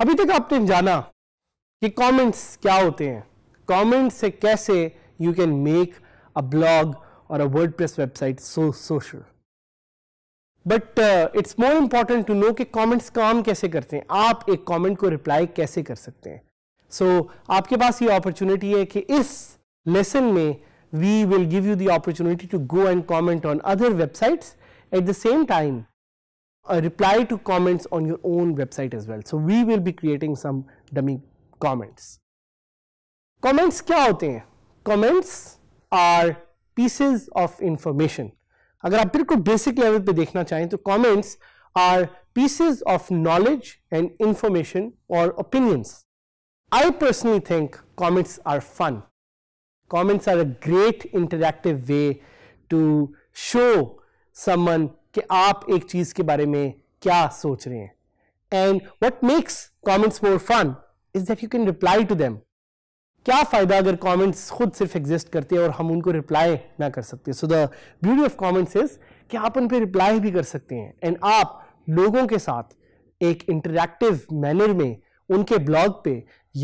अभी तक आपने जाना कि कमेंट्स क्या होते हैं कमेंट्स से कैसे you can make a blog or a WordPress website so social. But it's more important to know कि कमेंट्स काम कैसे करते हैं आप एक कमेंट को रिप्लाई कैसे कर सकते हैं सो so, आपके पास ये अपॉर्चुनिटी है कि इस लेसन में will give you the opportunity to go and comment on other websites at the same time a reply to comments on your own website as well. So we will be creating some dummy comments. Comments kya hote hain Comments are pieces of information. अगर आप बिल्कुल basic level पे देखना चाहें तो comments are pieces of knowledge and information or opinions. I personally think comments are fun. Comments are a great interactive way to show someone कि आप एक चीज के बारे में क्या सोच रहे हैं. And what makes comments more fun is that you can reply to them. क्या फ़ायदा अगर कमेंट्स खुद सिर्फ एग्जिस्ट करते हैं और हम उनको रिप्लाई ना कर सकते so the beauty of comments is कि आप उन पर रिप्लाई भी कर सकते हैं एंड आप लोगों के साथ एक इंटरेक्टिव मैनर में उनके ब्लॉग पे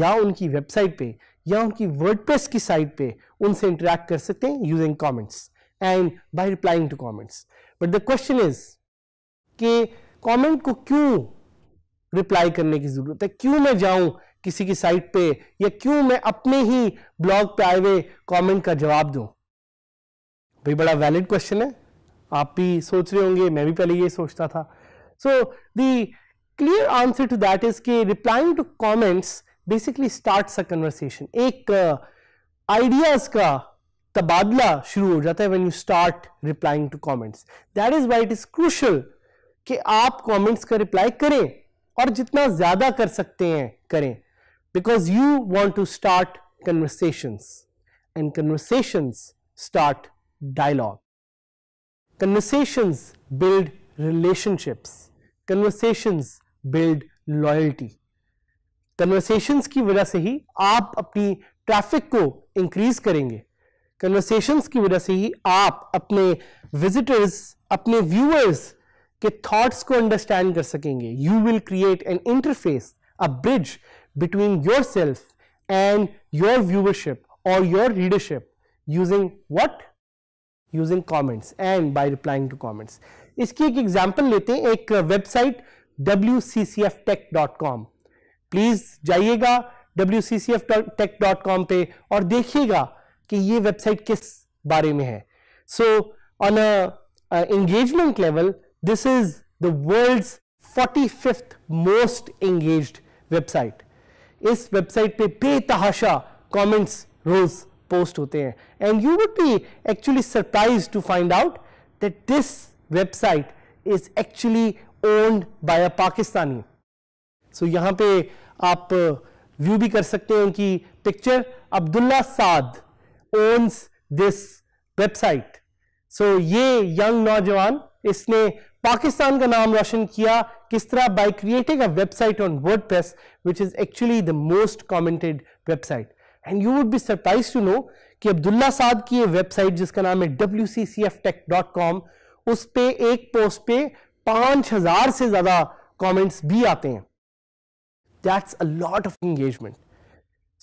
या उनकी वेबसाइट पे या उनकी वर्डप्रेस की साइट पे उनसे इंटरेक्ट कर सकते हैं using comments and by replying to comments but the question is कि कमेंट को क्यों रिप्लाई करने की जरूरत है क्यों मैं जाऊं किसी की साइट पे या क्यों मैं अपने ही ब्लॉग पे आए हुए कमेंट का जवाब दूं भाई बड़ा वैलिड क्वेश्चन है आप भी सोच रहे होंगे मैं भी पहले ये सोचता था so the clear answer to that is कि replying to comments basically starts a conversation एक आइडियाज uh, का तबादला शुरू हो जाता है when you start replying to comments that is why it is crucial कि आप कमेंट्स का रिप्लाई करें और जितना ज्यादा कर सकते हैं करें because you want to start conversations and conversations start dialogue conversations build relationships conversations build loyalty conversations ki wajah se hi aap apni traffic ko increase karenge conversations ki wajah se hi aap apne visitors apne viewers ke thoughts को understand कर You will create an interface, a bridge between yourself and your viewership or your readership using what using comments and by replying to comments इसकी एक example लेते हैं एक website wccftech.com please जाइएगा wccftech.com पे और देखिएगा कि website वेबसाइट किस So, on a on engagement level, this is the world's 45th most engaged website इस वेबसाइट पे बेतहाशा कमेंट्स रोज पोस्ट होते हैं and you would be actually surprise to find out that this website is actually owned by a Pakistani so यहां पे आप view भी कर सकते हैं उनकी picture Abdullah Saad owns this website so ये यंग नौजवान इसने पाकिस्तान का नाम रोशन किया किस तरह by creating a website on press which is actually the most commented website and you would be surprise to know कि अब्दुल्ला साहब की ये वेबसाइट जिसका नाम है W C C F tech dot com उस पर एक पोस्ट पे पांच हजार से ज्यादा कॉमेंट्स भी आते हैं that's a lot of engagement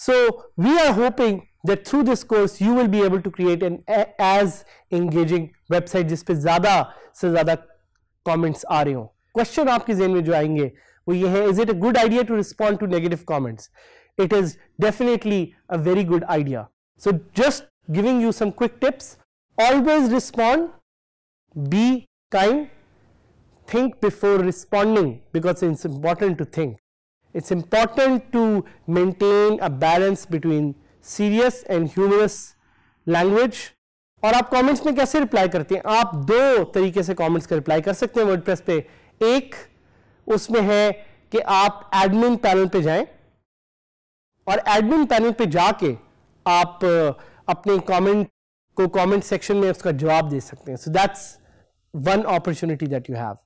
so we are hoping that through this course you will be able to create an as engaging website जिसपे ज्यादा से ज्यादा कॉमेंट्स आ रहे हो क्वेश्चन आपके जेन में जो आएंगे वो ये है is it a good idea to respond to negative comments it is definitely a very good idea so just giving you some quick tips always respond be kind think before responding because it's important to think it's important to maintain a balance between serious and humorous language और आप comments में कैसे reply करते हैं आप दो तरीके से कमेंट्स का रिप्लाई कर सकते हैं वर्डप्रेस पे प्रेस एक उसमें है कि आप एडमिन पैनल पे जाएं और एडमिन पैनल पे जाके आप अपने कमेंट को कमेंट सेक्शन में उसका जवाब दे सकते हैं so that's one opportunity that you have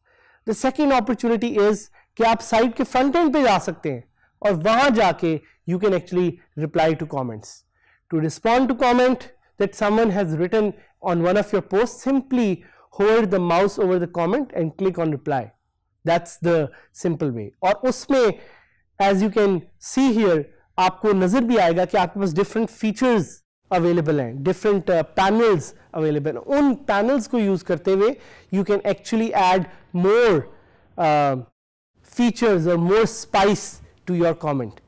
the second opportunity is कि आप साइट के फ्रंट एंड पे जा सकते हैं और वहां जाके you can actually reply to comments to respond to comment that someone has written on one of your post simply hold the mouse over the comment and click on reply that's the simple way और उसमें as you can see here आपको नजर भी आएगा कि आपके पास different features available हैं डिफरेंट पैनल्स अवेलेबल हैं उन पैनल्स को यूज करते हुए you can actually add more features और more spice to your comment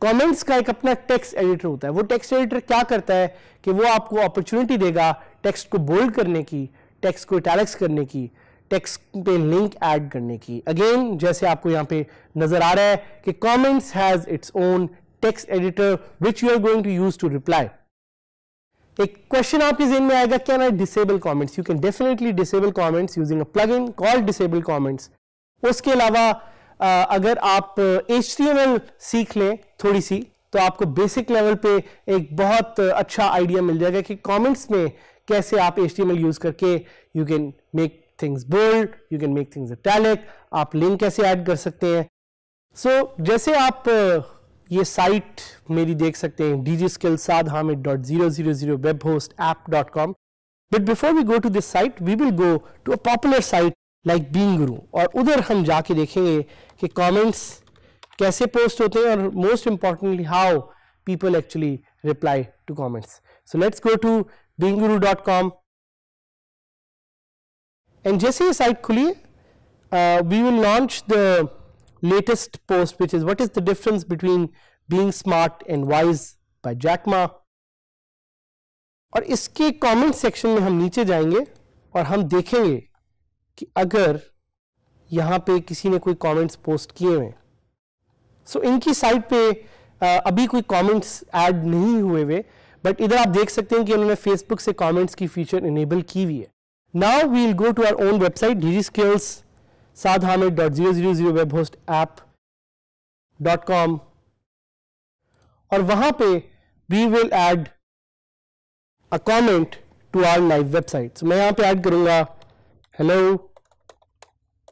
comments का एक अपना टेक्स्ट एडिटर होता है वो टेक्स्ट एडिटर क्या करता है कि वो आपको अपॉर्चुनिटी देगा टेक्स्ट को बोल्ड करने की टेक्स्ट को इटैलिक्स करने की टेक्स्ट पे लिंक ऐड करने की अगेन जैसे आपको यहाँ पे नजर आ रहा है कि comments has its own text editor which you are going to use to reply एक क्वेश्चन आपके जेन में आएगा can I disable comments you can definitely disable comments using a plugin call disable comments उसके अलावा अगर आप H सीख लें थोड़ी सी तो आपको बेसिक लेवल पे एक बहुत अच्छा आइडिया मिल जाएगा कि कॉमेंट्स में कैसे आप एच यूज करके you can make things bold you can make things italic आप link कैसे add कर सकते हैं so जैसे आप ये साइट मेरी देख सकते हैं D skill Saad Hamid dot zero zero zero web host app dot com but before we go to this site we will go to a popular site like Bing Guru और उधर हम जाके देखेंगे कि कमेंट्स कैसे पोस्ट होते हैं और most importantly how people actually reply to comments. So let's go to beinguru.com And JCE site Kulie, uh, we will launch the latest post which is what is the difference between being smart and wise by Jack Ma. और इसके comment section में हम नीचे जाएंगे और हम देखेंगे कि अगर यहाँ पे किसी ने कोई कमेंट्स पोस्ट किए हुए सो so, इनकी साइट पे आ, uh, अभी कोई कमेंट्स ऐड नहीं हुए हुए बट इधर आप देख सकते हैं कि उन्होंने फेसबुक से कमेंट्स की फीचर इनेबल की हुई है Now we will go to our own website dsql's sadhamed.000 webhost app.com वहां पे we will add a comment to our live website. So मैं यहाँ पे add करूँगा hello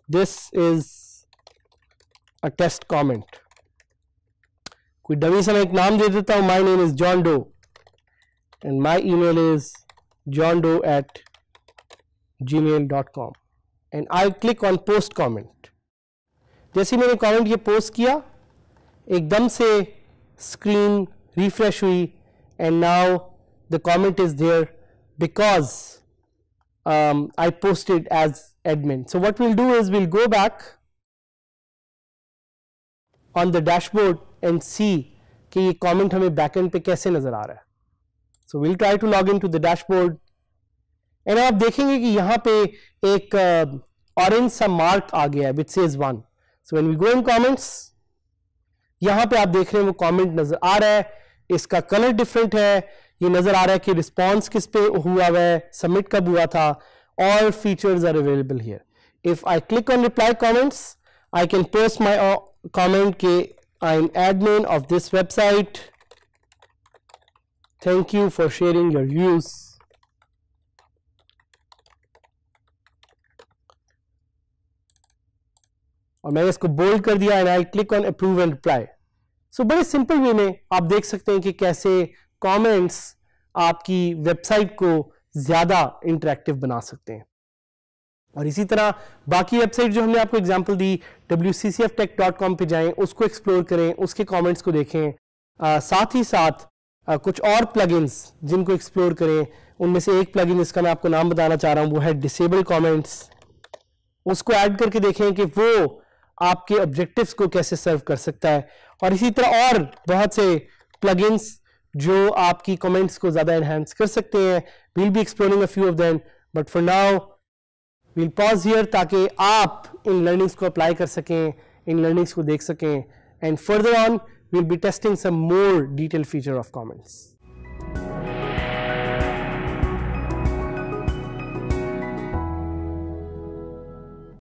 this is a test comment. कोई डमी से मैं एक नाम दे देता हूँ my name is John Doe and my email is johndoe at gmail.com and i click on post comment. जैसे मैंने कमेंट ये post किया एकदम से screen refresh हुई and now the comment is there because um, I posted as admin. So what we'll do is we'll go back on the dashboard and see कि ये comment हमें बैकएंड पे कैसे नजर आ रहा है. So we'll try to log into the dashboard and आप देखेंगे कि यहाँ पे एक ऑरेंज uh, सा मार्क आ गया है which says one so when we go in comments यहाँ पे आप देख रहे हैं वो कॉमेंट नजर आ रहा है इसका कलर डिफरेंट है ये नजर आ रहा है कि रिस्पॉन्स किस पे हुआ हुआ है सबमिट कब हुआ था all features are available here if I click on reply comments I can post my comment के I am admin of this website thank you for sharing your views और मैंने इसको बोल्ड कर दिया and I click on approve and reply so बड़े simple वे में आप देख सकते हैं कि कैसे कमेंट्स आपकी वेबसाइट को ज्यादा इंटरेक्टिव बना सकते हैं और इसी तरह बाकी वेबसाइट जो हमने आपको एग्जांपल दी wccftech.com पे जाएं उसको एक्सप्लोर करें उसके कमेंट्स को देखें आ, साथ ही साथ आ, कुछ और प्लगइन्स जिनको एक्सप्लोर करें उनमें से एक प्लगइन इसका मैं आपको नाम बताना चाह रहा हूं वो है डिसेबल कमेंट्स उसको ऐड करके देखें कि वो आपके ऑब्जेक्टिव्स को कैसे सर्व कर सकता है और इसी तरह और बहुत से प्लगइन्स जो आपकी कमेंट्स को ज़्यादा एनहेंस कर सकते हैं we'll be exploring a few of them but for now we'll pause here ताकि आप इन लर्निंग्स को अप्लाई कर सकें इन लर्निंग्स को देख सकें and further on we'll be testing some more detail feature of comments